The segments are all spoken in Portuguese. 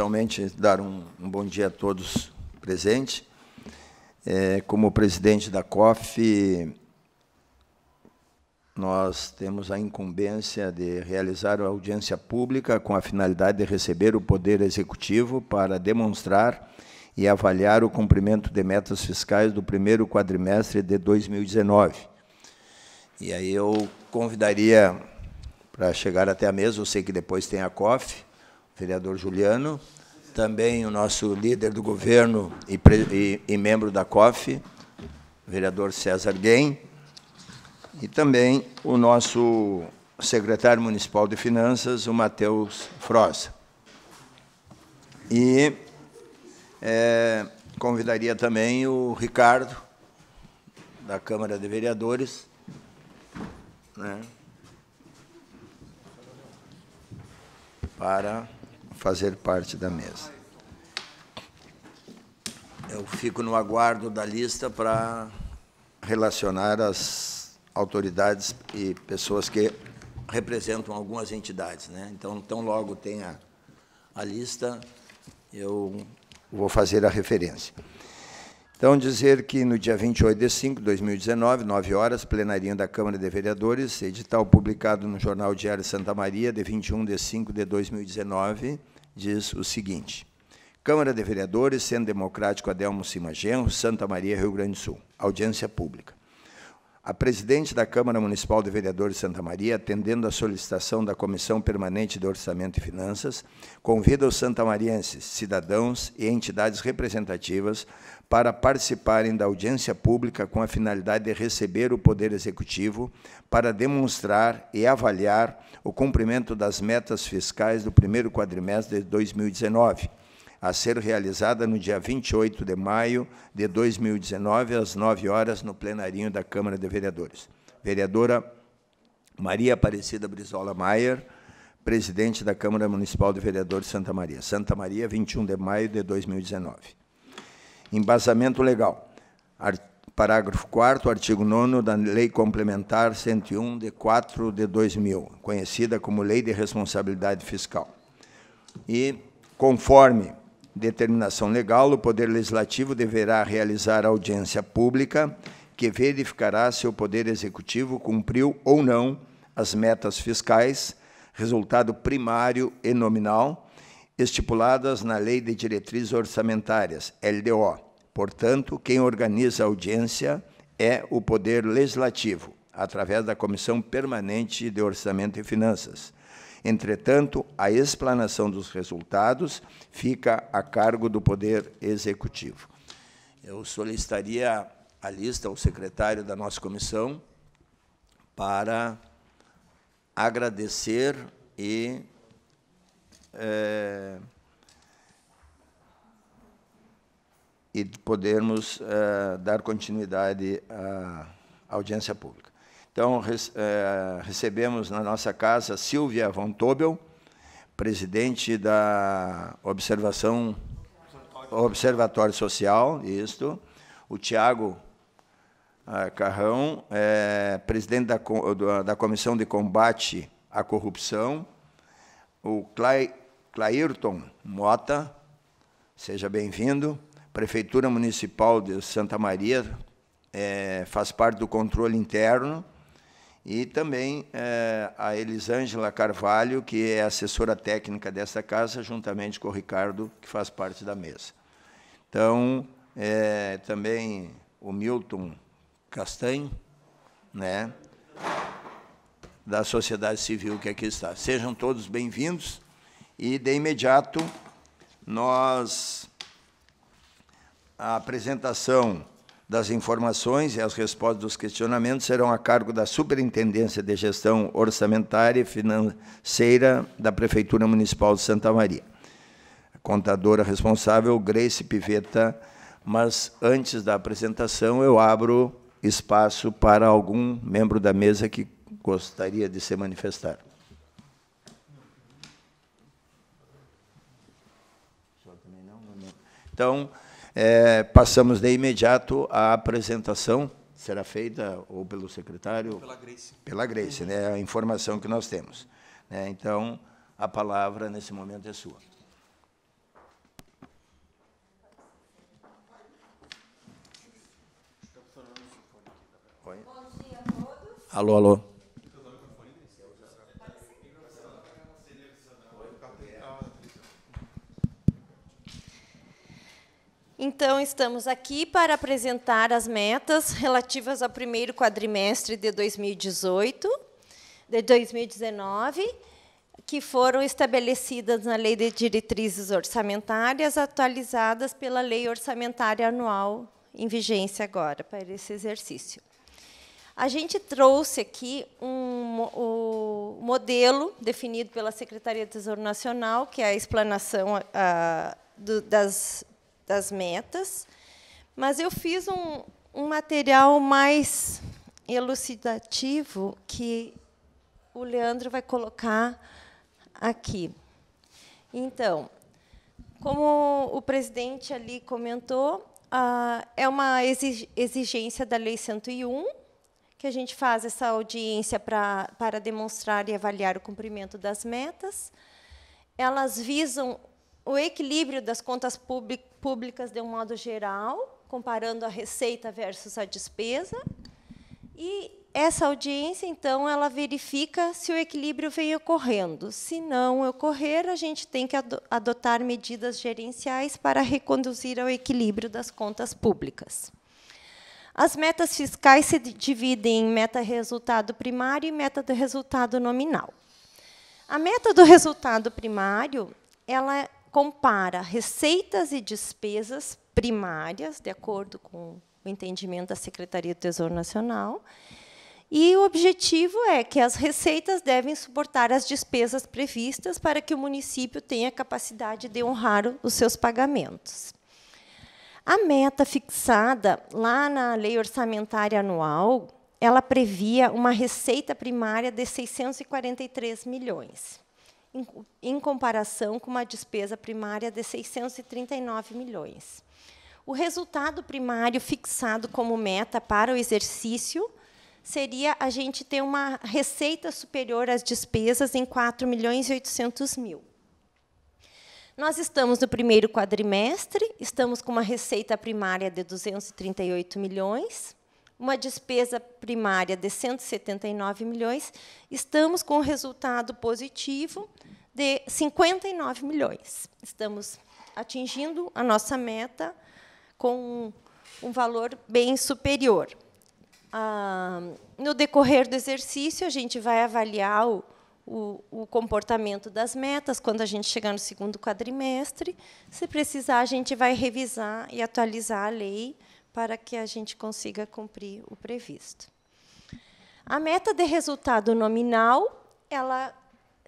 inicialmente dar um, um, bom dia a todos presentes. É, como presidente da COF, nós temos a incumbência de realizar a audiência pública com a finalidade de receber o Poder Executivo para demonstrar e avaliar o cumprimento de metas fiscais do primeiro quadrimestre de 2019. E aí eu convidaria para chegar até a mesa, eu sei que depois tem a COF, vereador Juliano, também o nosso líder do governo e, e, e membro da COF, vereador César Guem, e também o nosso secretário municipal de finanças, o Matheus Frosa. E é, convidaria também o Ricardo, da Câmara de Vereadores, né, para fazer parte da mesa. Eu fico no aguardo da lista para relacionar as autoridades e pessoas que representam algumas entidades. Né? Então, tão logo tenha a lista, eu vou fazer a referência. Então, dizer que no dia 28 de 5 de 2019, 9 horas, plenaria da Câmara de Vereadores, edital publicado no Jornal Diário Santa Maria, de 21 de 5 de 2019, diz o seguinte: Câmara de Vereadores, Centro Democrático Adelmo Cima Genro, Santa Maria, Rio Grande do Sul. Audiência pública. A presidente da Câmara Municipal de Vereadores de Santa Maria, atendendo à solicitação da Comissão Permanente de Orçamento e Finanças, convida os santamarienses, cidadãos e entidades representativas para participarem da audiência pública com a finalidade de receber o Poder Executivo para demonstrar e avaliar o cumprimento das metas fiscais do primeiro quadrimestre de 2019 a ser realizada no dia 28 de maio de 2019, às 9 horas, no plenarinho da Câmara de Vereadores. Vereadora Maria Aparecida Brizola Maier, presidente da Câmara Municipal de Vereadores de Santa Maria. Santa Maria, 21 de maio de 2019. Embasamento legal. Art parágrafo 4 artigo 9 da Lei Complementar 101 de 4 de 2000, conhecida como Lei de Responsabilidade Fiscal. E conforme Determinação legal: o Poder Legislativo deverá realizar audiência pública que verificará se o Poder Executivo cumpriu ou não as metas fiscais, resultado primário e nominal, estipuladas na Lei de Diretrizes Orçamentárias, LDO. Portanto, quem organiza a audiência é o Poder Legislativo, através da Comissão Permanente de Orçamento e Finanças Entretanto, a explanação dos resultados fica a cargo do Poder Executivo. Eu solicitaria a lista ao secretário da nossa comissão para agradecer e é, e podermos eh, dar continuidade à audiência pública. Então, é, recebemos na nossa casa Silvia Von Tobel, presidente da Observação Observatório Social, isto, o Tiago ah, Carrão, é, presidente da, da Comissão de Combate à Corrupção, o Clay, Clairton Mota, seja bem-vindo, Prefeitura Municipal de Santa Maria, é, faz parte do controle interno, e também eh, a Elisângela Carvalho, que é assessora técnica dessa casa, juntamente com o Ricardo, que faz parte da mesa. Então, eh, também o Milton Castanho, né, da sociedade civil que aqui está. Sejam todos bem-vindos e, de imediato, nós... A apresentação das informações e as respostas dos questionamentos serão a cargo da Superintendência de Gestão Orçamentária e Financeira da Prefeitura Municipal de Santa Maria. A contadora responsável, Grace Piveta, mas antes da apresentação eu abro espaço para algum membro da mesa que gostaria de se manifestar. Então, é, passamos de imediato à apresentação, será feita ou pelo secretário... pela Grace. Pela Grace, né, a informação que nós temos. Né, então, a palavra, nesse momento, é sua. Alô, alô. Então, estamos aqui para apresentar as metas relativas ao primeiro quadrimestre de 2018, de 2019, que foram estabelecidas na Lei de Diretrizes Orçamentárias, atualizadas pela Lei Orçamentária Anual em vigência agora para esse exercício. A gente trouxe aqui um, o modelo definido pela Secretaria do Tesouro Nacional, que é a explanação a, do, das das metas, mas eu fiz um, um material mais elucidativo que o Leandro vai colocar aqui. Então, como o presidente ali comentou, é uma exigência da Lei 101, que a gente faz essa audiência para para demonstrar e avaliar o cumprimento das metas. Elas visam o equilíbrio das contas públicas de um modo geral, comparando a receita versus a despesa. E essa audiência, então, ela verifica se o equilíbrio vem ocorrendo. Se não ocorrer, a gente tem que adotar medidas gerenciais para reconduzir ao equilíbrio das contas públicas. As metas fiscais se dividem em meta resultado primário e meta do resultado nominal. A meta do resultado primário, ela compara receitas e despesas primárias, de acordo com o entendimento da Secretaria do Tesouro Nacional, e o objetivo é que as receitas devem suportar as despesas previstas para que o município tenha capacidade de honrar os seus pagamentos. A meta fixada lá na Lei Orçamentária Anual, ela previa uma receita primária de 643 milhões em, em comparação com uma despesa primária de 639 milhões. O resultado primário fixado como meta para o exercício seria a gente ter uma receita superior às despesas em 4 milhões e 800 mil. Nós estamos no primeiro quadrimestre, estamos com uma receita primária de 238 milhões, uma despesa primária de 179 milhões, estamos com um resultado positivo de 59 milhões. Estamos atingindo a nossa meta com um valor bem superior. Ah, no decorrer do exercício, a gente vai avaliar o, o, o, comportamento das metas. Quando a gente chegar no segundo quadrimestre, se precisar, a gente vai revisar e atualizar a lei para que a gente consiga cumprir o previsto. A meta de resultado nominal, ela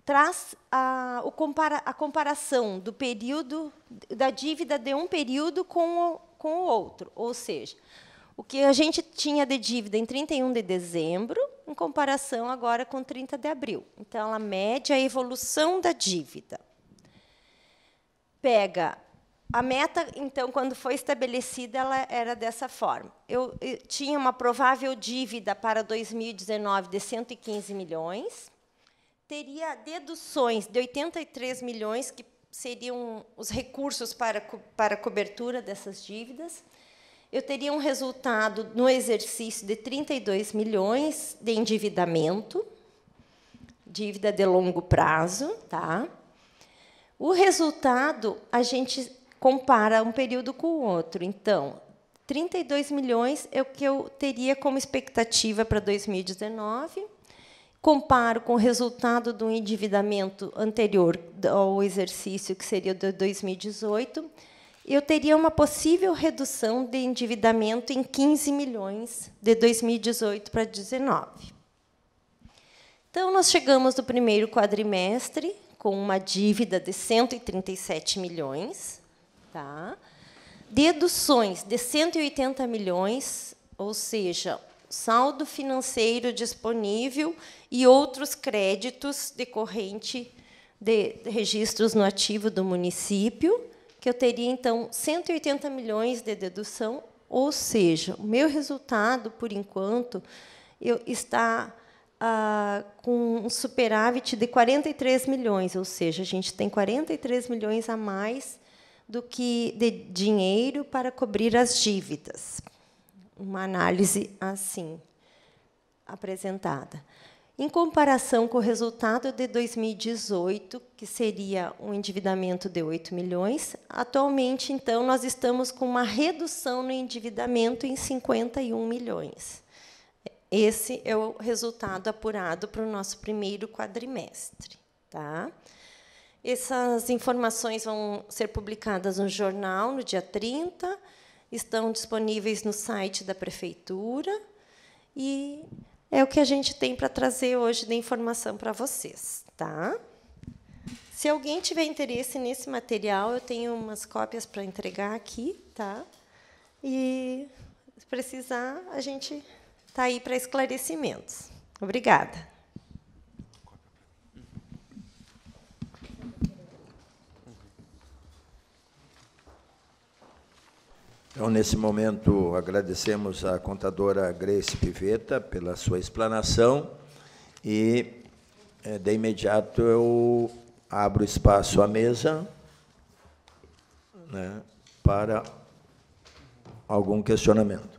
traz a, compara a comparação do período da dívida de um período com o, com o outro, ou seja, o que a gente tinha de dívida em 31 de dezembro, em comparação agora com 30 de abril. Então, ela mede a evolução da dívida. Pega a meta, então, quando foi estabelecida, ela era dessa forma. Eu, eu tinha uma provável dívida para 2019 de 115 milhões, teria deduções de 83 milhões, que seriam os recursos para, para cobertura dessas dívidas. Eu teria um resultado no exercício de 32 milhões de endividamento, dívida de longo prazo, tá? O resultado, a gente compara um período com o outro. Então, 32 milhões é o que eu teria como expectativa para 2019. Comparo com o resultado do endividamento anterior ao exercício, que seria de 2018, eu teria uma possível redução de endividamento em 15 milhões de 2018 para 2019. Então, nós chegamos no primeiro quadrimestre com uma dívida de 137 milhões, Tá? Deduções de 180 milhões, ou seja, saldo financeiro disponível e outros créditos decorrente de registros no ativo do município, que eu teria então 180 milhões de dedução, ou seja, o meu resultado por enquanto eu, está ah, com um superávit de 43 milhões, ou seja, a gente tem 43 milhões a mais do que de dinheiro para cobrir as dívidas. Uma análise assim apresentada. Em comparação com o resultado de 2018, que seria um endividamento de 8 milhões, atualmente, então, nós estamos com uma redução no endividamento em 51 milhões. Esse é o resultado apurado para o nosso primeiro quadrimestre. Tá? Essas informações vão ser publicadas no jornal no dia 30, estão disponíveis no site da prefeitura e é o que a gente tem para trazer hoje de informação para vocês, tá? Se alguém tiver interesse nesse material, eu tenho umas cópias para entregar aqui, tá? E se precisar, a gente está aí para esclarecimentos. Obrigada. Então, nesse momento, agradecemos à contadora Grace Pivetta pela sua explanação e, eh, de imediato, eu abro espaço à mesa né, para algum questionamento.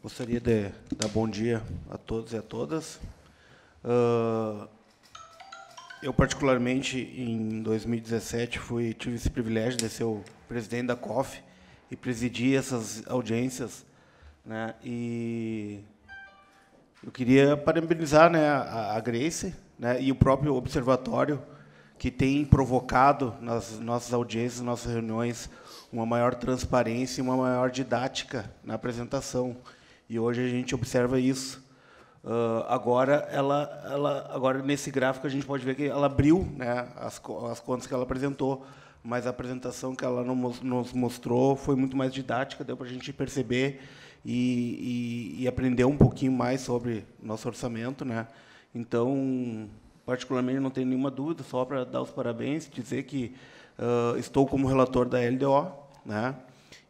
Gostaria de dar bom dia a todos e a todas. Uh, eu, particularmente, em 2017, fui, tive esse privilégio de ser o presidente da COF e presidi essas audiências. Né? E eu queria parabenizar né, a, a Grace né, e o próprio Observatório, que tem provocado nas nossas audiências, nossas reuniões, uma maior transparência e uma maior didática na apresentação. E hoje a gente observa isso. Uh, agora, ela, ela, agora, nesse gráfico, a gente pode ver que ela abriu né, as, as contas que ela apresentou, mas a apresentação que ela nos mostrou foi muito mais didática, deu para a gente perceber e, e, e, aprender um pouquinho mais sobre nosso orçamento. Né? Então, particularmente, não tenho nenhuma dúvida, só para dar os parabéns, dizer que uh, estou como relator da LDO, né?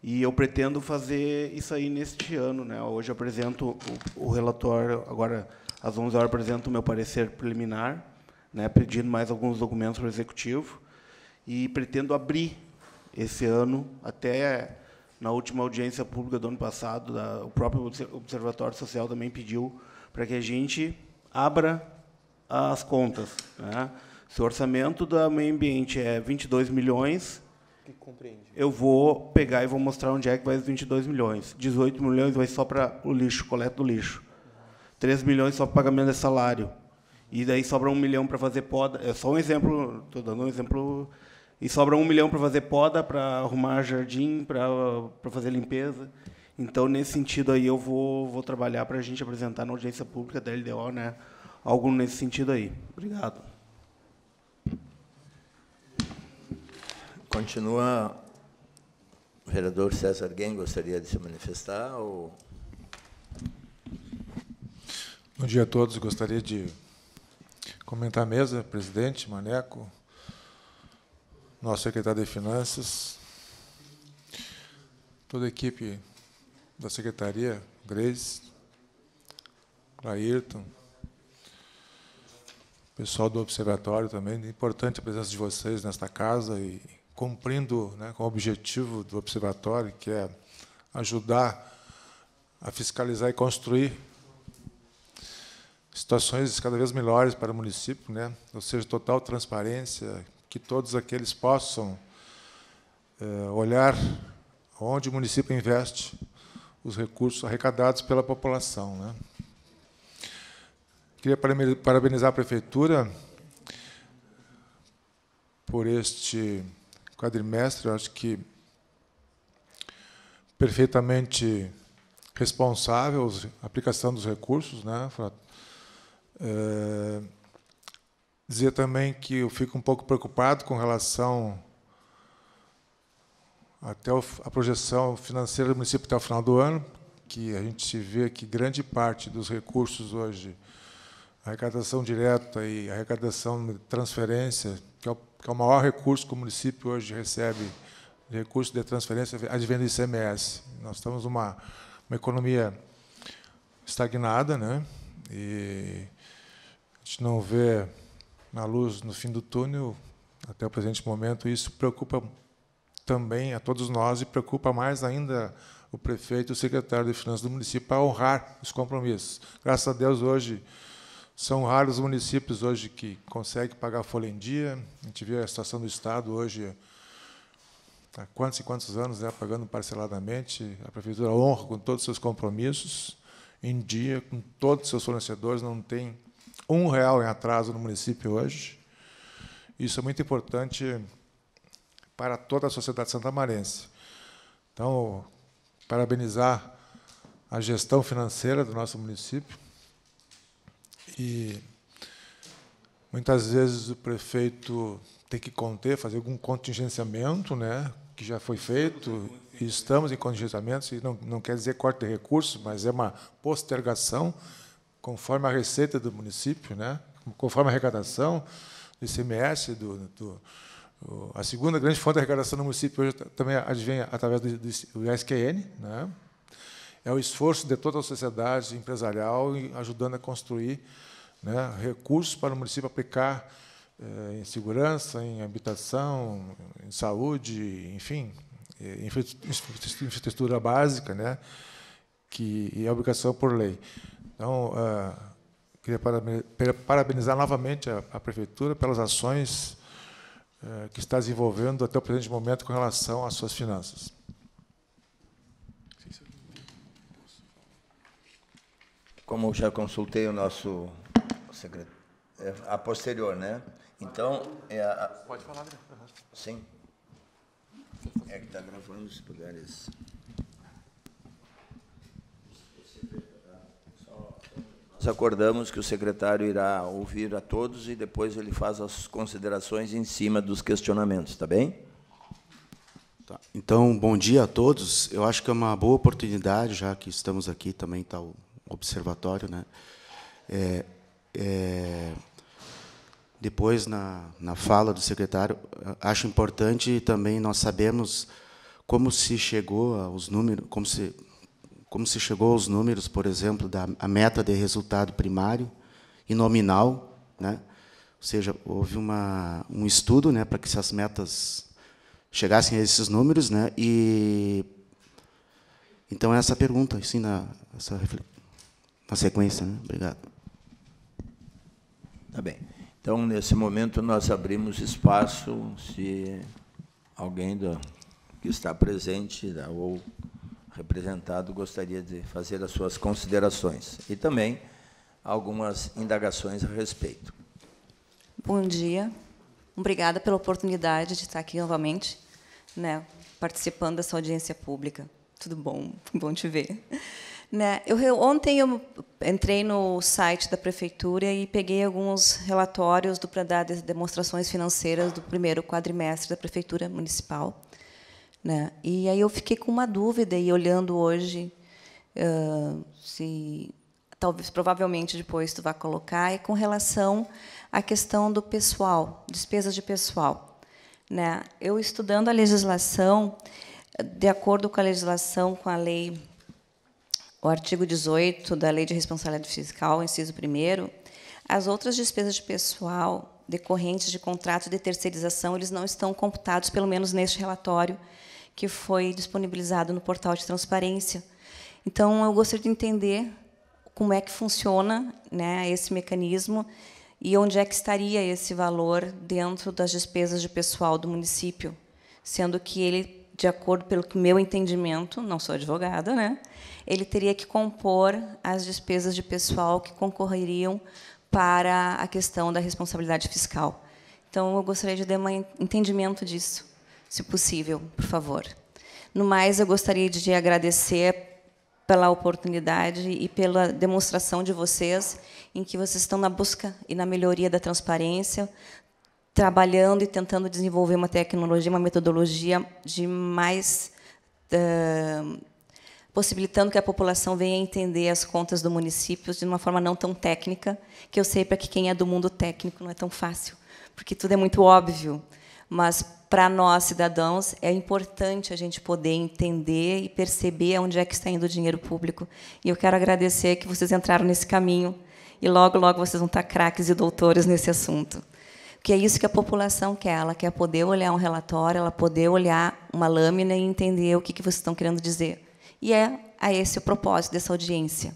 E eu pretendo fazer isso aí neste ano. Né? Hoje apresento o, o relatório, agora às 11 horas apresento o meu parecer preliminar, né? pedindo mais alguns documentos para o Executivo, e pretendo abrir esse ano, até na última audiência pública do ano passado, da, o próprio Observatório Social também pediu para que a gente abra as contas. Né? Se o orçamento do meio ambiente é 22 milhões, compreende? Eu vou pegar e vou mostrar onde é que vai os 22 milhões. 18 milhões vai só para o lixo, coleta do lixo. 3 milhões só para pagamento de salário. E daí sobra um milhão para fazer poda. É só um exemplo, estou dando um exemplo. E sobra um milhão para fazer poda, para arrumar jardim, para, para fazer limpeza. Então, nesse sentido aí, eu vou, vou trabalhar para a gente apresentar na audiência pública da LDO, né? Algo nesse sentido aí. Obrigado. Continua. O vereador César Guem gostaria de se manifestar? Ou... Bom dia a todos. Gostaria de comentar a mesa, presidente, Maneco, nosso secretário de Finanças, toda a equipe da secretaria, Grace, Ayrton, pessoal do observatório também. É importante a presença de vocês nesta casa e cumprindo né, com o objetivo do observatório, que é ajudar a fiscalizar e construir situações cada vez melhores para o município, né? ou seja, total transparência, que todos aqueles possam é, olhar onde o município investe os recursos arrecadados pela população. Né? Queria parabenizar a Prefeitura por este quadrimestre, acho que perfeitamente responsável, a aplicação dos recursos, né, é, dizer também que eu fico um pouco preocupado com relação até a projeção financeira do município até o final do ano, que a gente vê que grande parte dos recursos hoje, arrecadação direta e arrecadação de transferência que é o maior recurso que o município hoje recebe, de recurso de transferência advindo do ICMS. Nós estamos numa uma economia estagnada, né? E a gente não vê na luz no fim do túnel até o presente momento. Isso preocupa também a todos nós e preocupa mais ainda o prefeito e o secretário de Finanças do município para honrar os compromissos. Graças a Deus, hoje, são raros os municípios hoje que conseguem pagar a folha em dia. A gente vê a situação do Estado hoje, há quantos e quantos anos, né, pagando parceladamente. A Prefeitura honra com todos os seus compromissos, em dia, com todos os seus fornecedores, não tem um real em atraso no município hoje. Isso é muito importante para toda a sociedade santamarense. Então, parabenizar a gestão financeira do nosso município, e muitas vezes o prefeito tem que conter, fazer algum contingenciamento, né, que já foi feito, e estamos em contingenciamento, e não, não quer dizer corte de recursos, mas é uma postergação conforme a receita do município, né, conforme a arrecadação do ICMS, do, do a segunda grande fonte de arrecadação do município hoje também advém através do, do, do SQN, né, é o esforço de toda a sociedade empresarial ajudando a construir né, recursos para o município aplicar eh, em segurança, em habitação, em saúde, enfim, eh, infraestrutura básica, né, que é obrigação por lei. Então, ah, queria parabenizar novamente a, a prefeitura pelas ações eh, que está desenvolvendo até o presente momento com relação às suas finanças. como já consultei o nosso secretário, é, a posterior, né? Então, é a, Pode falar, uhum. Sim. É que está gravando se puderes. Nós acordamos que o secretário irá ouvir a todos e depois ele faz as considerações em cima dos questionamentos, está bem? Tá. Então, bom dia a todos. Eu acho que é uma boa oportunidade, já que estamos aqui também, está o observatório, né? É, é, depois, na, na fala do secretário, acho importante também nós sabermos como se chegou aos números, como se, como se chegou aos números, por exemplo, da a meta de resultado primário e nominal, né? ou seja, houve uma, um estudo né, para que essas metas chegassem a esses números, né? e então essa pergunta, assim, na, essa reflexão na sequência. Né? Obrigado. Tá bem. Então, nesse momento, nós abrimos espaço se alguém do, que está presente né, ou representado gostaria de fazer as suas considerações e também algumas indagações a respeito. Bom dia. Obrigada pela oportunidade de estar aqui novamente, né, participando dessa audiência pública. Tudo bom? Bom te ver. Né? Eu, ontem eu entrei no site da prefeitura e peguei alguns relatórios do dar demonstrações financeiras do primeiro quadrimestre da prefeitura municipal, né? E aí eu fiquei com uma dúvida e olhando hoje uh, se talvez provavelmente depois tu vá colocar é com relação à questão do pessoal, despesas de pessoal, né? Eu estudando a legislação de acordo com a legislação com a lei o artigo 18 da Lei de Responsabilidade Fiscal, inciso 1 as outras despesas de pessoal decorrentes de contrato de terceirização, eles não estão computados, pelo menos neste relatório que foi disponibilizado no portal de transparência. Então, eu gostaria de entender como é que funciona né, esse mecanismo e onde é que estaria esse valor dentro das despesas de pessoal do município, sendo que ele de acordo pelo que meu entendimento, não sou advogada, né? Ele teria que compor as despesas de pessoal que concorreriam para a questão da responsabilidade fiscal. Então, eu gostaria de dar um entendimento disso, se possível, por favor. No mais, eu gostaria de agradecer pela oportunidade e pela demonstração de vocês em que vocês estão na busca e na melhoria da transparência, trabalhando e tentando desenvolver uma tecnologia, uma metodologia de mais uh, possibilitando que a população venha entender as contas do município de uma forma não tão técnica, que eu sei para que quem é do mundo técnico não é tão fácil, porque tudo é muito óbvio, mas para nós cidadãos é importante a gente poder entender e perceber onde é que está indo o dinheiro público. E eu quero agradecer que vocês entraram nesse caminho e logo logo vocês vão estar craques e doutores nesse assunto. Porque é isso que a população quer. Ela quer poder olhar um relatório, ela poder olhar uma lâmina e entender o que, que vocês estão querendo dizer. E é a esse o propósito dessa audiência.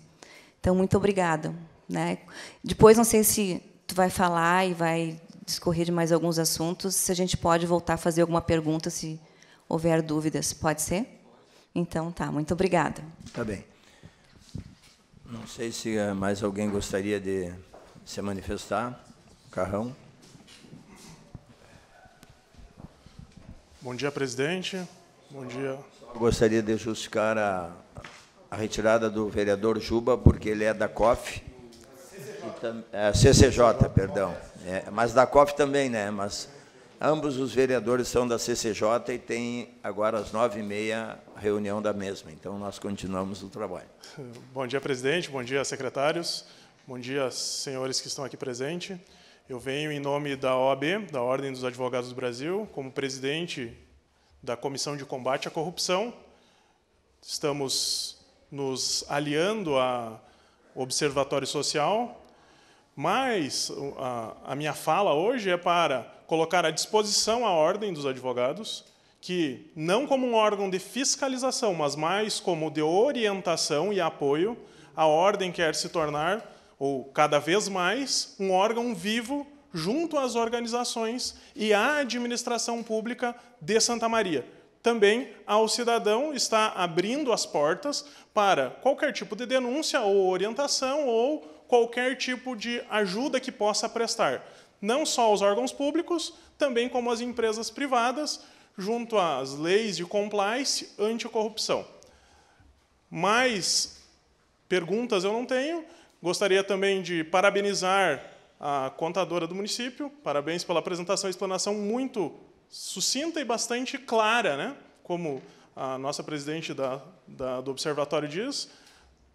Então, muito obrigada. Né? Depois, não sei se tu vai falar e vai discorrer de mais alguns assuntos, se a gente pode voltar a fazer alguma pergunta, se houver dúvidas. Pode ser? Então, tá. Muito obrigada. Tá bem. Não sei se mais alguém gostaria de se manifestar. Carrão. Bom dia, presidente. Bom dia. Gostaria de justificar a, a retirada do vereador Juba, porque ele é da COF. É, CCJ, CCJ perdão. É, mas da COF também, né? Mas ambos os vereadores são da CCJ e tem agora às nove e meia a reunião da mesma. Então, nós continuamos o trabalho. Bom dia, presidente. Bom dia, secretários. Bom dia, senhores que estão aqui presentes. Eu venho em nome da OAB, da Ordem dos Advogados do Brasil, como presidente da Comissão de Combate à Corrupção. Estamos nos aliando ao Observatório Social, mas a, a minha fala hoje é para colocar à disposição a Ordem dos Advogados, que não como um órgão de fiscalização, mas mais como de orientação e apoio, a Ordem quer se tornar ou cada vez mais, um órgão vivo junto às organizações e à administração pública de Santa Maria. Também ao cidadão está abrindo as portas para qualquer tipo de denúncia ou orientação ou qualquer tipo de ajuda que possa prestar, não só aos órgãos públicos, também como às empresas privadas, junto às leis de compliance anticorrupção. Mais perguntas eu não tenho. Gostaria também de parabenizar a contadora do município, parabéns pela apresentação e explanação muito sucinta e bastante clara, né? como a nossa presidente da, da, do observatório diz,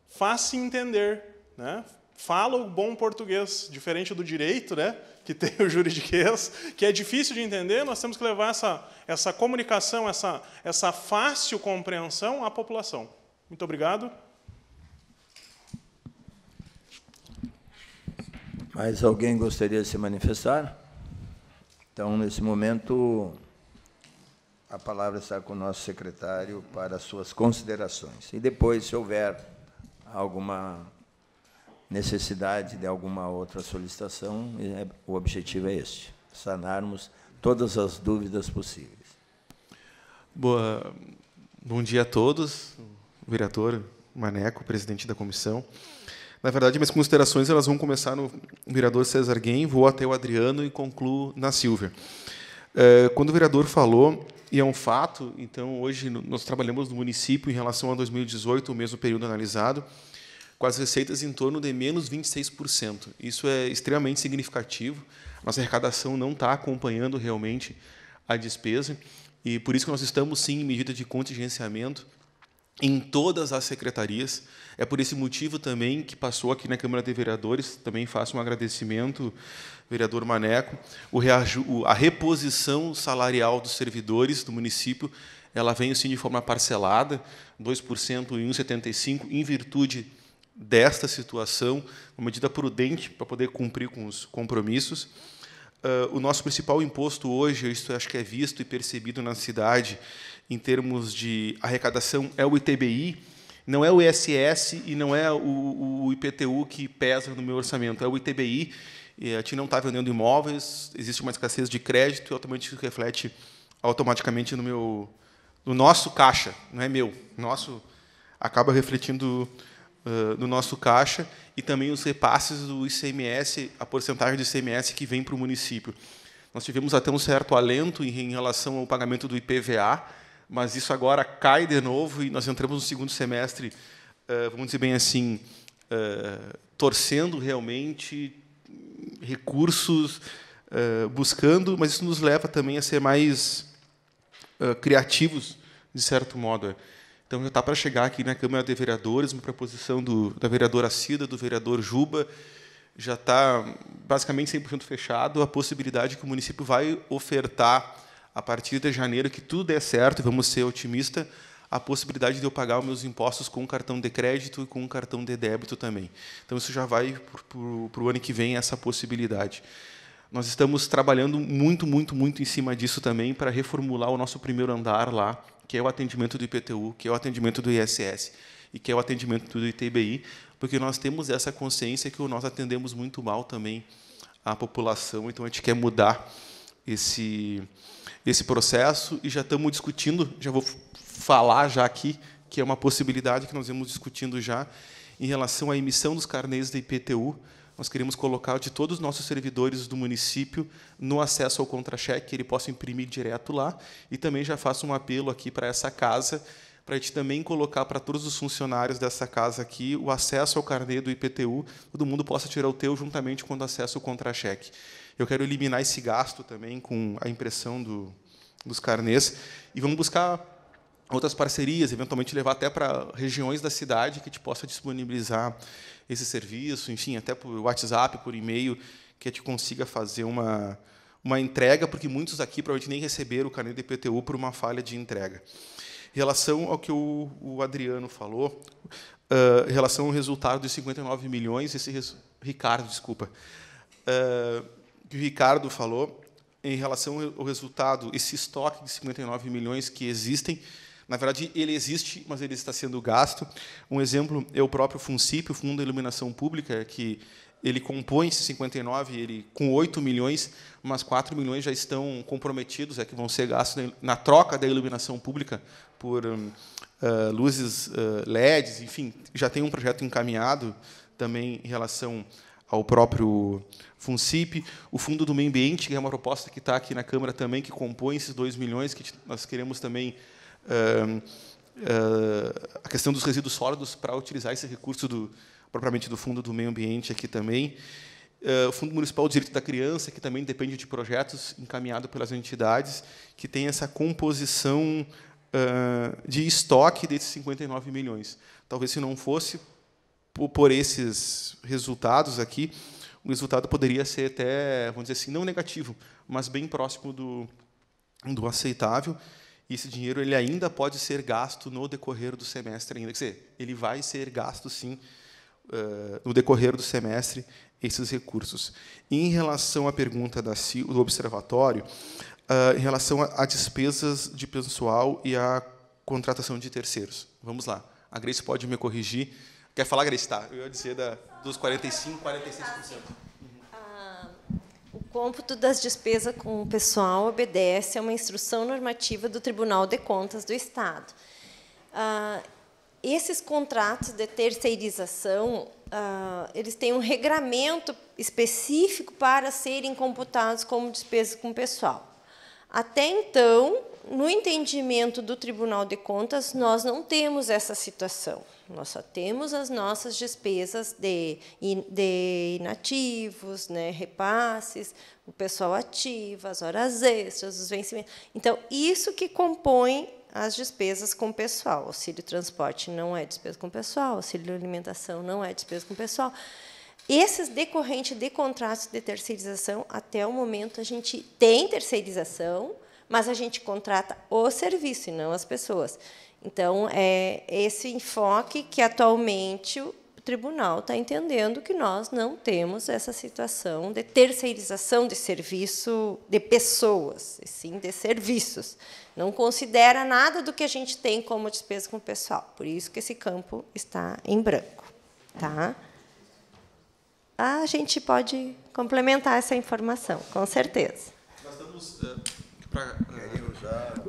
faz-se entender, né? fala o bom português, diferente do direito, né? que tem o juridiquês, que é difícil de entender, nós temos que levar essa, essa comunicação, essa, essa fácil compreensão à população. Muito obrigado. Mas alguém gostaria de se manifestar? Então, nesse momento, a palavra está com o nosso secretário para suas considerações. E depois, se houver alguma necessidade de alguma outra solicitação, é, o objetivo é este, sanarmos todas as dúvidas possíveis. Boa, bom dia a todos, vereador Maneco, presidente da comissão. Na verdade, minhas considerações elas vão começar no vereador César Guem, vou até o Adriano e concluo na Silvia. É, quando o vereador falou, e é um fato, então hoje nós trabalhamos no município em relação a 2018, o mesmo período analisado, com as receitas em torno de menos 26%. Isso é extremamente significativo. Nossa arrecadação não está acompanhando realmente a despesa, e por isso que nós estamos, sim, em medida de contingenciamento, em todas as secretarias. É por esse motivo também que passou aqui na Câmara de Vereadores, também faço um agradecimento, vereador Maneco, a reposição salarial dos servidores do município, ela vem assim de forma parcelada, 2% em 1,75, em virtude desta situação, uma medida prudente para poder cumprir com os compromissos. Uh, o nosso principal imposto hoje, isso acho que é visto e percebido na cidade, em termos de arrecadação, é o ITBI, não é o ISS e não é o, o IPTU que pesa no meu orçamento, é o ITBI. E a gente não está vendendo imóveis, existe uma escassez de crédito e automaticamente isso reflete automaticamente no meu, no nosso caixa, não é meu, nosso acaba refletindo no nosso caixa e também os repasses do ICMS, a porcentagem do ICMS que vem para o município. Nós tivemos até um certo alento em, em relação ao pagamento do IPVA, mas isso agora cai de novo e nós entramos no segundo semestre, uh, vamos dizer bem assim, uh, torcendo realmente recursos, buscando, mas isso nos leva também a ser mais criativos, de certo modo. Então já está para chegar aqui na Câmara de Vereadores uma proposição do, da vereadora Cida, do vereador Juba, já está basicamente 100% fechado a possibilidade que o município vai ofertar, a partir de janeiro, que tudo der certo, vamos ser otimistas, a possibilidade de eu pagar os meus impostos com cartão de crédito e com cartão de débito também. Então, isso já vai para o ano que vem, essa possibilidade. Nós estamos trabalhando muito, muito, muito em cima disso também para reformular o nosso primeiro andar lá, que é o atendimento do IPTU, que é o atendimento do ISS e que é o atendimento do ITBI, porque nós temos essa consciência que nós atendemos muito mal também a população, então a gente quer mudar esse esse processo e já estamos discutindo, já vou falar já aqui que é uma possibilidade que nós vemos discutindo já em relação à emissão dos carnês da IPTU, nós queremos colocar de todos os nossos servidores do município no acesso ao contra-cheque, que ele possa imprimir direto lá. E também já faço um apelo aqui para essa casa, para a gente também colocar para todos os funcionários dessa casa aqui o acesso ao carnê do IPTU, todo mundo possa tirar o teu juntamente com o acesso ao contra-cheque. Eu quero eliminar esse gasto também com a impressão do, dos carnês e vamos buscar outras parcerias, eventualmente levar até para regiões da cidade que te possa disponibilizar esse serviço, enfim, até por WhatsApp, por e-mail, que te consiga fazer uma, uma entrega, porque muitos aqui provavelmente nem receberam o carnê de IPTU por uma falha de entrega. Em relação ao que o, o Adriano falou, uh, em relação ao resultado dos 59 milhões, esse Ricardo, desculpa, uh, que o Ricardo falou, em relação ao resultado, esse estoque de 59 milhões que existem, na verdade, ele existe, mas ele está sendo gasto. Um exemplo é o próprio FUNCIP, o Fundo de Iluminação Pública, que ele compõe esse 59, ele com 8 milhões, mas 4 milhões já estão comprometidos, é que vão ser gastos na troca da iluminação pública por uh, luzes uh, eh, LEDs, enfim, já tem um projeto encaminhado também em relação ao próprio FUNCIP, o Fundo do Meio Ambiente, que é uma proposta que está aqui na Câmara também, que compõe esses 2 milhões, que nós queremos também a questão dos resíduos sólidos para utilizar esse recurso do, propriamente do Fundo do Meio Ambiente aqui também. o Fundo Municipal de Direito da Criança, que também depende de projetos encaminhados pelas entidades, que tem essa composição de estoque desses 59 milhões. Talvez se não fosse por esses resultados aqui, o resultado poderia ser até, vamos dizer assim, não negativo, mas bem próximo do, do aceitável. E esse dinheiro ele ainda pode ser gasto no decorrer do semestre, ainda quer dizer, ele vai ser gasto sim eh, no decorrer do semestre esses recursos. E em relação à pergunta da, do observatório, ah, em relação a, a despesas de pessoal e a contratação de terceiros, vamos lá. A Grace pode me corrigir. Quer falar, Grace? Tá. Eu ia dizer da, dos 45, 46%. O cômputo das despesas com o pessoal obedece a uma instrução normativa do Tribunal de Contas do Estado. Ah, esses contratos de terceirização, ah, eles têm um regramento específico para serem computados como despesas com o pessoal. Até então, no entendimento do Tribunal de Contas, nós não temos essa situação. Nós só temos as nossas despesas de, de inativos, né, repasses, o pessoal ativo, as horas extras, os vencimentos. Então, isso que compõe as despesas com pessoal. O Auxílio transporte não é despesa com pessoal, O auxílio alimentação não é despesa com pessoal. Esses decorrentes de contratos de terceirização, até o momento, a gente tem terceirização, mas a gente contrata o serviço e não as pessoas. Então, é esse enfoque que atualmente o tribunal está entendendo que nós não temos essa situação de terceirização de serviço de pessoas, e sim de serviços. Não considera nada do que a gente tem como despesa com o pessoal. Por isso que esse campo está em branco. Tá? A gente pode complementar essa informação, com certeza. Nós estamos. Uh Pra,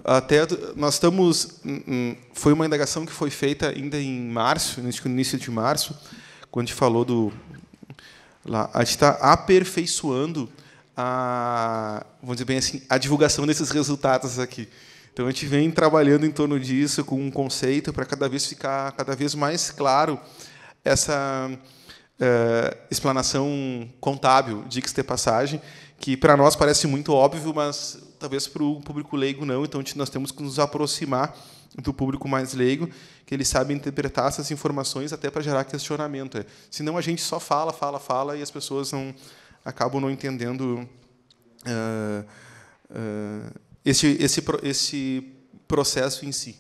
ah, até nós estamos. Hum, hum, foi uma indagação que foi feita ainda em março, no início de março, quando a gente falou do. Lá, a gente está aperfeiçoando a, vamos dizer bem assim, a divulgação desses resultados aqui. Então a gente vem trabalhando em torno disso com um conceito para cada vez ficar cada vez mais claro essa eh, explanação contábil, diga-se de passagem, que para nós parece muito óbvio, mas talvez para o público leigo não. Então nós temos que nos aproximar do público mais leigo, que ele sabe interpretar essas informações até para gerar questionamento. É, senão a gente só fala, fala, fala e as pessoas não acabam não entendendo uh, uh, esse, esse, esse processo em si.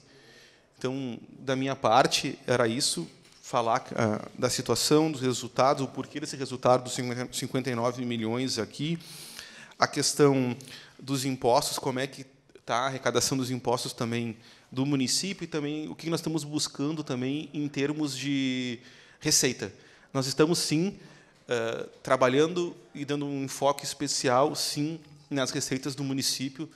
Então, da minha parte, era isso falar uh, da situação, dos resultados, o porquê desse resultado dos 59 milhões aqui, a questão dos impostos, como é que está a arrecadação dos impostos também do município e também o que nós estamos buscando também em termos de receita. Nós estamos, sim, eh, trabalhando e dando um enfoque especial, sim, nas receitas do município,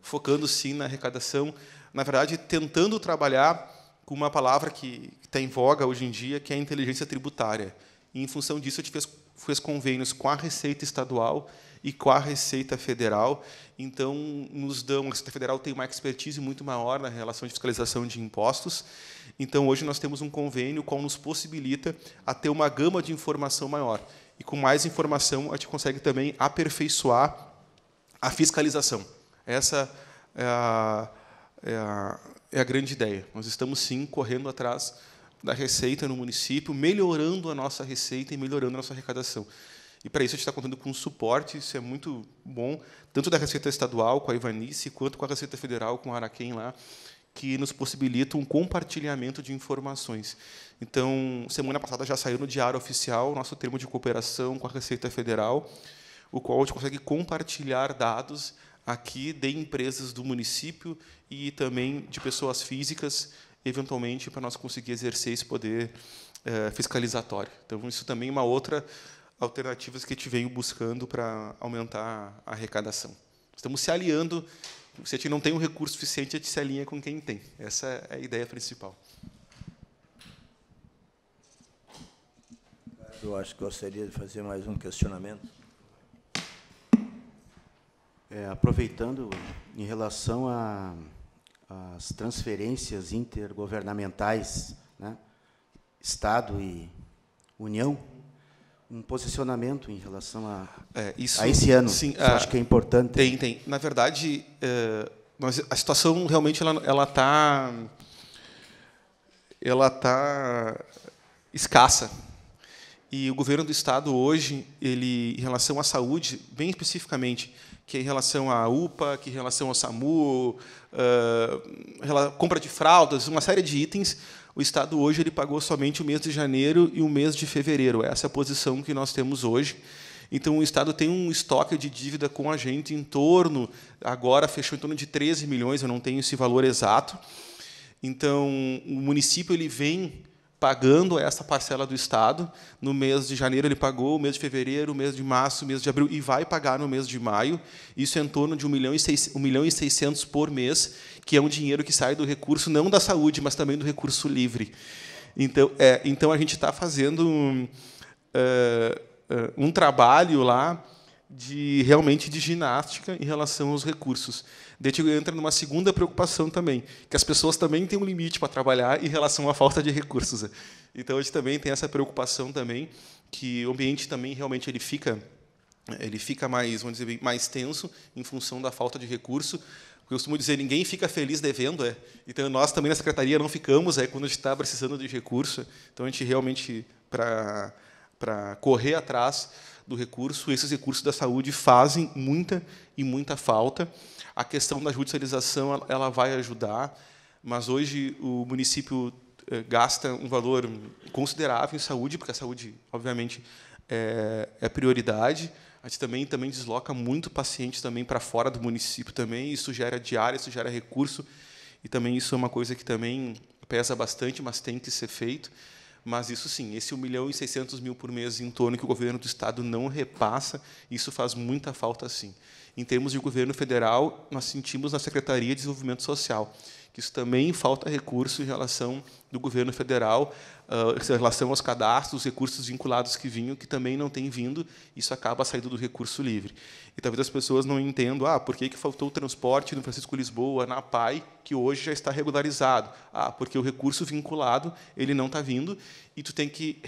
focando, sim, na arrecadação. Na verdade, tentando trabalhar com uma palavra que está em voga hoje em dia, que é a inteligência tributária. E, em função disso, a gente fez, fez convênios com a Receita Estadual, e com a Receita Federal. Então, nos dão, a Receita Federal tem uma expertise muito maior na relação de fiscalização de impostos. Então, hoje nós temos um convênio qual nos possibilita a ter uma gama de informação maior. E com mais informação, a gente consegue também aperfeiçoar a fiscalização. Essa é a, é a, é a grande ideia. Nós estamos, sim, correndo atrás da receita no município, melhorando a nossa receita e melhorando a nossa arrecadação. E para isso a gente está contando com um suporte, isso é muito bom, tanto da Receita Estadual com a Ivanice, quanto com a Receita Federal com o Araquém lá, que nos possibilita um compartilhamento de informações. Então, semana passada já saiu no Diário Oficial nosso termo de cooperação com a Receita Federal, o qual a gente consegue compartilhar dados aqui de empresas do município e também de pessoas físicas, eventualmente, para nós conseguir exercer esse poder eh, fiscalizatório. Então, isso também é uma outra alternativas que a gente buscando para aumentar a arrecadação. Estamos se aliando. Se a gente não tem um recurso suficiente, a gente se alinha com quem tem. Essa é a ideia principal. Eu acho que gostaria de fazer mais um questionamento. É, aproveitando em relação às transferências intergovernamentais, né, Estado e União, um posicionamento em relação a, é, isso, a esse ano. Sim, acho ah, que é importante. Tem, tem. Na verdade, é, nós, a situação realmente ela está ela está ela tá escassa. E o governo do estado hoje, ele em relação à saúde, bem especificamente, que é em relação à UPA, que é em relação ao SAMU, uh, compra de fraldas, uma série de itens, o Estado hoje ele pagou somente o mês de janeiro e o mês de fevereiro. Essa é a posição que nós temos hoje. Então, o Estado tem um estoque de dívida com a gente em torno, agora fechou em torno de 13 milhões, eu não tenho esse valor exato. Então, o município ele vem pagando essa parcela do Estado. No mês de janeiro ele pagou, no mês de fevereiro, no mês de março, no mês de abril, e vai pagar no mês de maio. Isso é em torno de 1 milhão, e 6, 1 milhão e 600 por mês, que é um dinheiro que sai do recurso, não da saúde, mas também do recurso livre. Então, é, então a gente está fazendo um, uh, eh, eh, um trabalho lá de realmente de ginástica em relação aos recursos. Daí entra numa segunda preocupação também, que as pessoas também têm um limite para trabalhar em relação à falta de recursos. Então a gente também tem essa preocupação também que o ambiente também realmente ele fica ele fica mais, vamos dizer, mais tenso em função da falta de recurso. Eu costumo dizer, ninguém fica feliz devendo, é. Então nós também na secretaria não ficamos, é quando a gente está precisando de recurso. Então a gente realmente para para correr atrás do recurso, esses recursos da saúde fazem muita e muita falta. A questão da judicialização ela vai ajudar, mas hoje o município eh, gasta um valor considerável em saúde, porque a saúde, obviamente, é, é prioridade. A gente também, também desloca muito pacientes também para fora do município também. Isso gera diária, isso gera recurso e também isso é uma coisa que também pesa bastante, mas tem que ser feito. Mas isso sim, esse 1 milhão e 600 mil por mês em torno que o governo do estado não repassa, isso faz muita falta sim. Em termos de governo federal, nós sentimos na Secretaria de Desenvolvimento Social que isso também falta recurso em relação do governo federal, ah, em relação aos cadastros, recursos vinculados que vinham, que também não tem vindo, isso acaba saindo do recurso livre. E talvez as pessoas não entendam, ah, por que, que faltou o transporte no Francisco Lisboa, na PAI, que hoje já está regularizado? Ah, porque o recurso vinculado ele não está vindo e tu tem que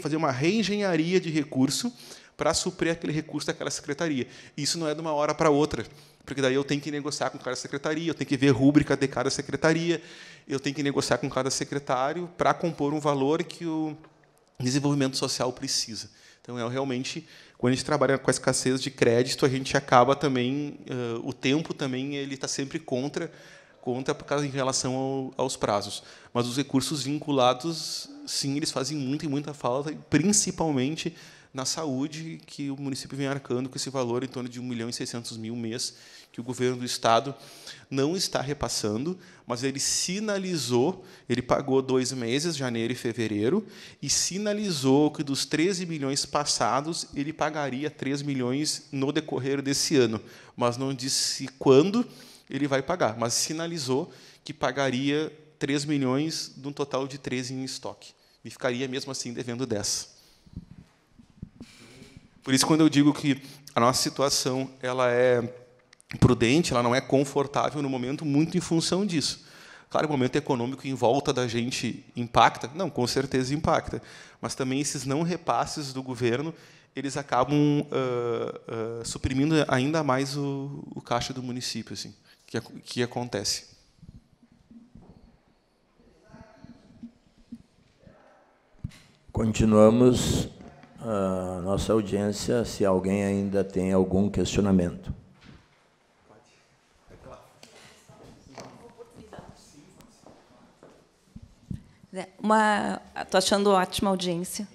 fazer uma reengenharia de recurso para suprir aquele recurso daquela secretaria. Isso não é de uma hora para outra, porque daí eu tenho que negociar com cada secretaria, eu tenho que ver rúbrica de cada secretaria, eu tenho que negociar com cada secretário para compor um valor que o desenvolvimento social precisa. Então, é realmente, quando a gente trabalha com a escassez de crédito, a gente acaba também, uh, o tempo também ele está sempre contra, contra por causa em relação ao, aos prazos. Mas os recursos vinculados, sim, eles fazem muita e muita falta, principalmente na saúde, que o município vem arcando com esse valor em torno de 1 milhão e 600 mil mês, que o governo do Estado não está repassando, mas ele sinalizou, ele pagou dois meses, janeiro e fevereiro, e sinalizou que dos 13 milhões passados, ele pagaria 3 milhões no decorrer desse ano, mas não disse quando ele vai pagar, mas sinalizou que pagaria 3 milhões de um total de 13 em estoque. E ficaria mesmo assim devendo 10. Por isso, quando eu digo que a nossa situação ela é prudente, ela não é confortável no momento, muito em função disso. Claro, o momento econômico em volta da gente impacta, não, com certeza impacta, mas também esses não repasses do governo eles acabam uh, uh, suprimindo ainda mais o, o, caixa do município, assim, que, que acontece. Continuamos a nossa audiência se alguém ainda tem algum questionamento. Né, uma, tô achando ótima audiência.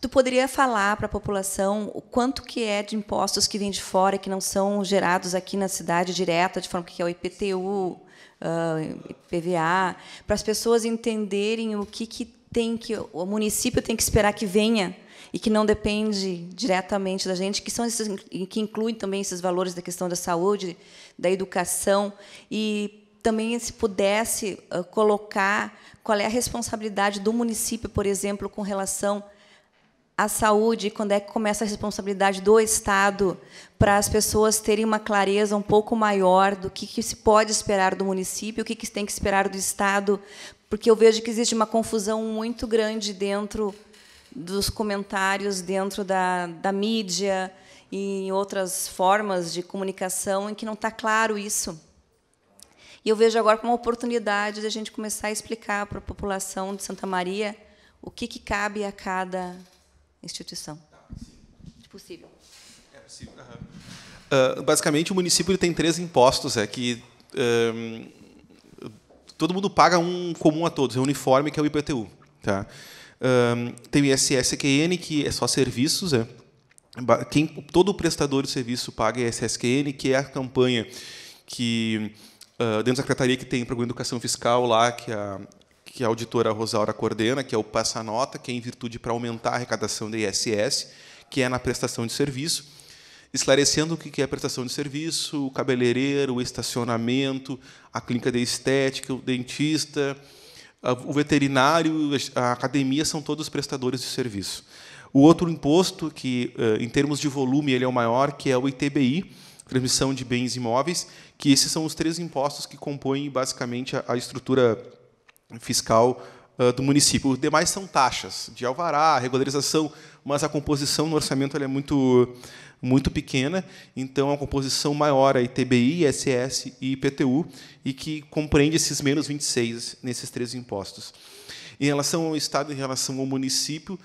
Tu poderia falar para a população o quanto que é de impostos que vêm de fora que não são gerados aqui na cidade direta, de forma que é o IPTU, uh, ah, IPVA, para as pessoas entenderem o que, que tem que o município tem que esperar que venha e que não depende diretamente da gente, que são esses, que incluem também esses valores da questão da saúde, da educação e também se pudesse colocar qual é a responsabilidade do município, por exemplo, com relação à saúde, quando é que começa a responsabilidade do Estado para as pessoas terem uma clareza um pouco maior do que, que se pode esperar do município, o que, que se tem que esperar do Estado porque eu vejo que existe uma confusão muito grande dentro dos comentários, dentro da, da mídia e em outras formas de comunicação em que não está claro isso. E eu vejo agora como uma oportunidade de a gente começar a explicar para a população de Santa Maria o que, que cabe a cada instituição. Tá, é possível. É possível. Uhum. Uh, basicamente, o município tem três impostos é, que um, Todo mundo paga um comum a todos, é um uniforme que é o IPTU. Tá? Um, tem o ISSQN, que é só serviços, é. Quem, todo prestador de serviço paga ISSQN, que é a campanha que, uh, dentro da secretaria que tem para a educação fiscal lá, que a, que a auditora Rosaura coordena, que é o Passa Nota, que é em virtude para aumentar a arrecadação da ISS, que é na prestação de serviço esclarecendo o que é prestação de serviço, o cabeleireiro, o estacionamento, a clínica de estética, o dentista, o veterinário, a academia são todos prestadores de serviço. O outro imposto, que eh, em termos de volume ele é o maior, que é o ITBI, transmissão de bens imóveis, que esses são os três impostos que compõem basicamente a estrutura fiscal eh, do município. Os demais são taxas de alvará, regularização, mas a composição no orçamento é muito muito pequena, então é uma composição maior aí TBI, ISS e IPTU e que compreende esses menos 26 nesses três impostos. Em relação ao estado, em relação ao município,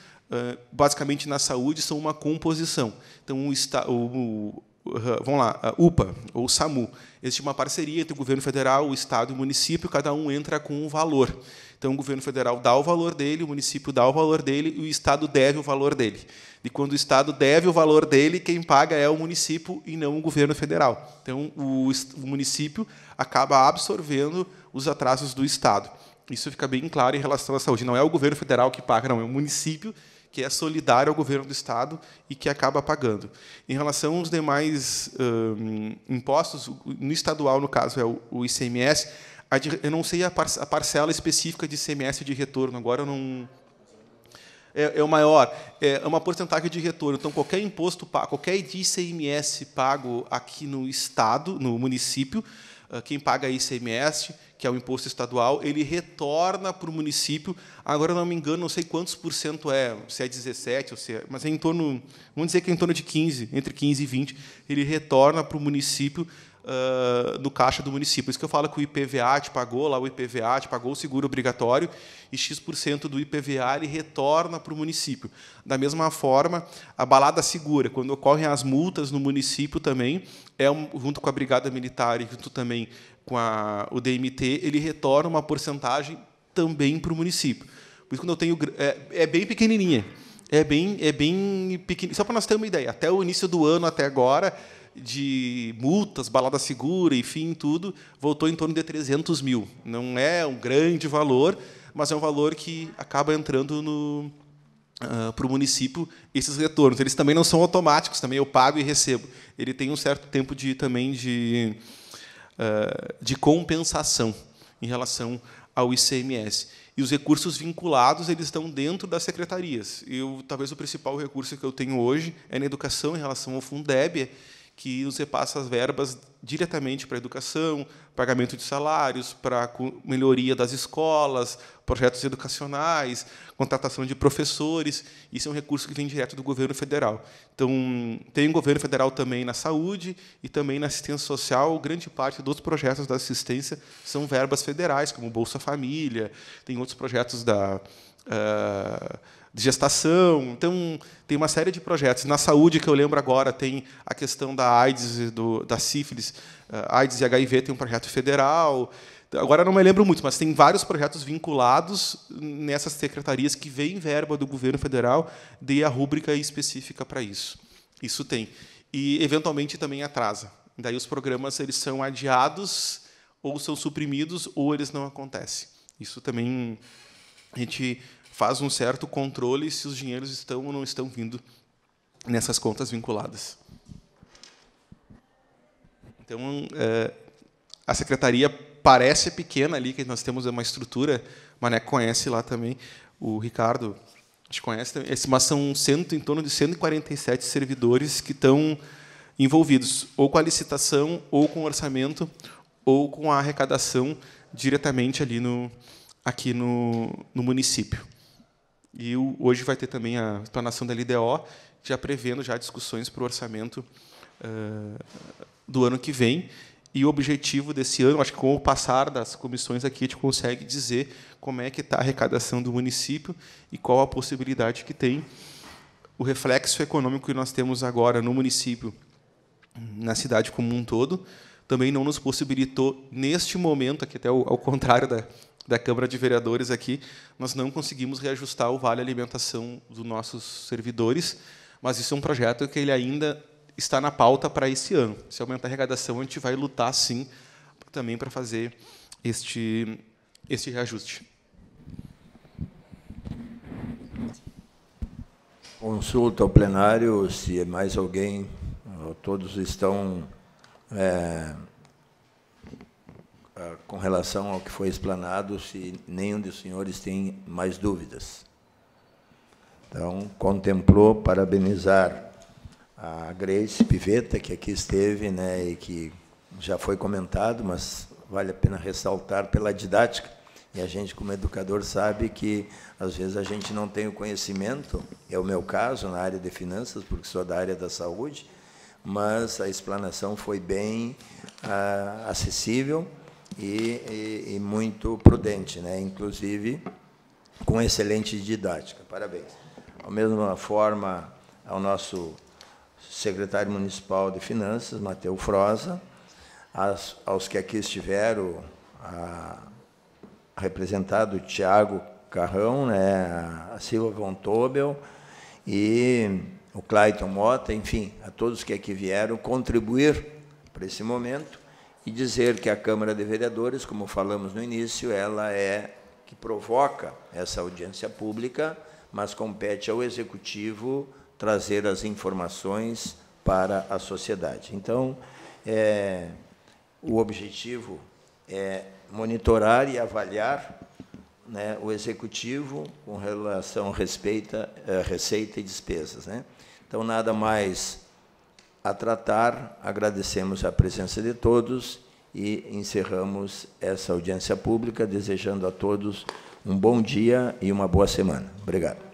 basicamente na saúde são uma composição. Então o, estado, o vamos lá, UPA ou SAMU. Existe uma parceria entre o governo federal, o estado e o município, cada um entra com um valor. Então o governo federal dá o valor dele, o município dá o valor dele e o Estado deve o valor dele. E quando o Estado deve o valor dele, quem paga é o município e não o governo federal. Então o, o município acaba absorvendo os atrasos do Estado. Isso fica bem claro em relação à saúde. Não é o governo federal que paga, não, é o município que é solidário ao governo do Estado e que acaba pagando. Em relação aos demais hum, impostos, no estadual, no caso, é o ICMS, eu não sei a, parcela específica de ICMS de retorno, agora eu não. É, é o maior, é, é uma porcentagem de retorno. Então, qualquer imposto qualquer ICMS pago aqui no Estado, no município, ah, quem paga ICMS, que é o imposto estadual, ele retorna para o município. Agora, não me engano, não sei quantos por cento é, se é 17, ou se é, mas é em torno, vamos dizer que é em torno de 15, entre 15 e 20, ele retorna para o município uh, no caixa do município. Isso que eu falo que o IPVA te pagou, lá o IPVA te pagou o seguro obrigatório e X% do IPVA ele retorna para o município. Da mesma forma, a balada segura, quando ocorrem as multas no município também, é um, junto com a Brigada Militar e junto também com a, o DMT, ele retorna uma porcentagem também para o município. Por isso, quando eu tenho. É, é bem pequenininha. É bem, é bem pequenininha. Só para nós ter uma ideia, até o início do ano, até agora, de multas, balada segura, enfim, tudo, voltou em torno de 300 mil. Não é um grande valor, mas é um valor que acaba entrando no, uh, ah, para o município esses retornos. Eles também não são automáticos, também eu pago e recebo. Ele tem um certo tempo de também de, uh, de compensação em relação ao ICMS. E os recursos vinculados eles estão dentro das secretarias. E talvez o principal recurso que eu tenho hoje é na educação em relação ao Fundeb que nos repassa as verbas diretamente para a educação, pagamento de salários, para melhoria das escolas, projetos educacionais, contratação de professores. Isso é um recurso que vem direto do governo federal. Então, tem o governo federal também na saúde e também na assistência social. Grande parte dos projetos da assistência são verbas federais, como Bolsa Família, tem outros projetos da. Uh, de gestação. Então, tem uma série de projetos. Na saúde, que eu lembro agora, tem a questão da AIDS do, da sífilis. Ah, AIDS e HIV tem um projeto federal. Agora não me lembro muito, mas tem vários projetos vinculados nessas secretarias que vêm verba do governo federal dê a rúbrica específica para isso. Isso tem. E, eventualmente, também atrasa. Daí os programas eles são adiados ou são suprimidos ou eles não acontecem. Isso também a gente faz um certo controle se os dinheiros estão ou não estão vindo nessas contas vinculadas. Então, é, a secretaria parece pequena ali, que nós temos uma estrutura, Mané conhece lá também, o Ricardo a gente conhece também, mas são cento, em torno de 147 servidores que estão envolvidos, ou com a licitação, ou com o orçamento, ou com a arrecadação diretamente ali no, aqui no, no município. E o, hoje vai ter também a explanação da LDO, já prevendo já discussões para o orçamento uh, do ano que vem. E o objetivo desse ano, acho que com o passar das comissões aqui, a gente consegue dizer como é que está a arrecadação do município e qual a possibilidade que tem. O reflexo econômico que nós temos agora no município, na cidade como um todo, também não nos possibilitou, neste momento, aqui até ao, ao contrário da, da Câmara de Vereadores aqui, nós não conseguimos reajustar o vale alimentação dos nossos servidores, mas isso é um projeto que ele ainda está na pauta para esse ano. Se aumentar a arrecadação, a gente vai lutar sim também para fazer este este reajuste. Consulta ao plenário se é mais alguém, todos estão é, ah, com relação ao que foi explanado, se nenhum dos senhores tem mais dúvidas. Então, contemplou parabenizar a Grace Pivetta, que aqui esteve, né, e que já foi comentado, mas vale a pena ressaltar pela didática. E a gente, como educador, sabe que às vezes a gente não tem o conhecimento, é o meu caso na área de finanças, porque sou da área da saúde, mas a explanação foi bem ah, acessível e, e, e muito prudente, né? inclusive com excelente didática. Parabéns. Da mesma forma, ao nosso secretário municipal de Finanças, Mateu Froza, as, aos que aqui estiveram, a, representado Tiago Carrão, né, a Silva Von Tobel e o Clayton Mota, enfim, a todos que aqui vieram contribuir para esse momento e dizer que a Câmara de Vereadores, como falamos no início, ela é que provoca essa audiência pública, mas compete ao Executivo trazer as informações para a sociedade. Então, é, o objetivo é monitorar e avaliar né, o Executivo com relação a respeita, receita e despesas. Né? Então, nada mais a tratar. Agradecemos a presença de todos e encerramos essa audiência pública, desejando a todos um bom dia e uma boa semana. Obrigado.